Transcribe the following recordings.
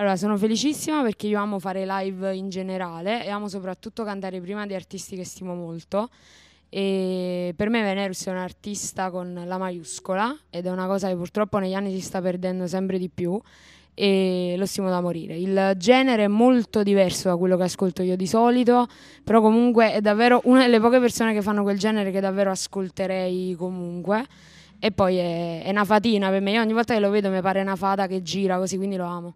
Allora, sono felicissima perché io amo fare live in generale e amo soprattutto cantare prima di artisti che stimo molto. E per me Venerus è un artista con la maiuscola ed è una cosa che purtroppo negli anni si sta perdendo sempre di più e lo stimo da morire. Il genere è molto diverso da quello che ascolto io di solito, però comunque è davvero una delle poche persone che fanno quel genere che davvero ascolterei comunque. E poi è, è una fatina per me, io ogni volta che lo vedo mi pare una fata che gira così, quindi lo amo.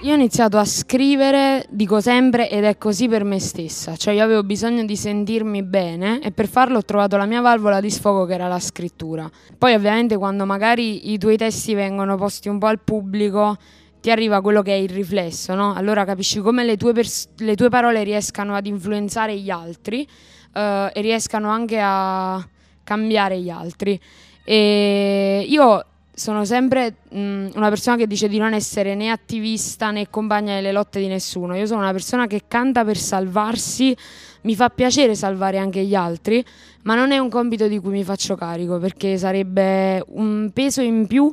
Io ho iniziato a scrivere, dico sempre, ed è così per me stessa, cioè io avevo bisogno di sentirmi bene e per farlo ho trovato la mia valvola di sfogo che era la scrittura. Poi ovviamente quando magari i tuoi testi vengono posti un po' al pubblico ti arriva quello che è il riflesso, no? Allora capisci come le tue, pers- le tue parole riescano ad influenzare gli altri eh, e riescano anche a cambiare gli altri. E io sono sempre mh, mm, una persona che dice di non essere né attivista né compagna delle lotte di nessuno. Io sono una persona che canta per salvarsi, mi fa piacere salvare anche gli altri, ma non è un compito di cui mi faccio carico perché sarebbe un peso in più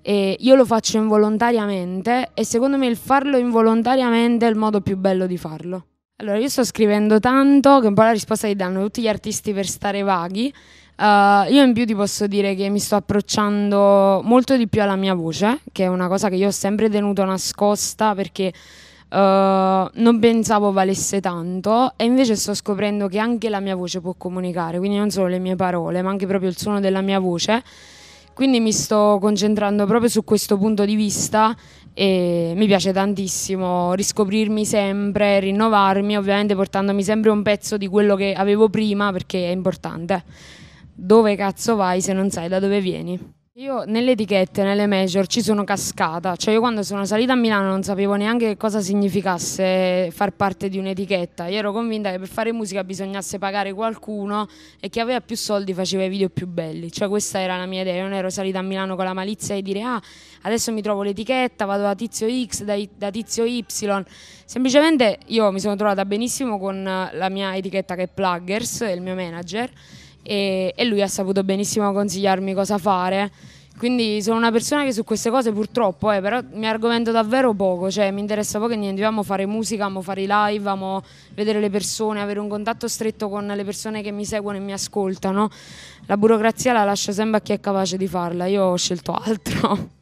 e io lo faccio involontariamente e secondo me il farlo involontariamente è il modo più bello di farlo. Allora, io sto scrivendo tanto che un po' la risposta che danno tutti gli artisti per stare vaghi Uh, io in più ti posso dire che mi sto approcciando molto di più alla mia voce, che è una cosa che io ho sempre tenuto nascosta perché uh, non pensavo valesse tanto e invece sto scoprendo che anche la mia voce può comunicare, quindi non solo le mie parole, ma anche proprio il suono della mia voce. Quindi mi sto concentrando proprio su questo punto di vista e mi piace tantissimo riscoprirmi sempre, rinnovarmi, ovviamente portandomi sempre un pezzo di quello che avevo prima perché è importante dove cazzo vai se non sai da dove vieni? Io nelle etichette, nelle major ci sono cascata, cioè io quando sono salita a Milano non sapevo neanche che cosa significasse far parte di un'etichetta, io ero convinta che per fare musica bisognasse pagare qualcuno e chi aveva più soldi faceva i video più belli, cioè questa era la mia idea, io non ero salita a Milano con la malizia di dire ah adesso mi trovo l'etichetta, vado da tizio X, da, da tizio Y, semplicemente io mi sono trovata benissimo con la mia etichetta che è Pluggers, il mio manager e, e lui ha saputo benissimo consigliarmi cosa fare. Quindi sono una persona che su queste cose purtroppo, eh, però mi argomento davvero poco, cioè mi interessa poco e niente, amo fare musica, amo fare i live, amo vedere le persone, avere un contatto stretto con le persone che mi seguono e mi ascoltano. La burocrazia la lascio sempre a chi è capace di farla, io ho scelto altro.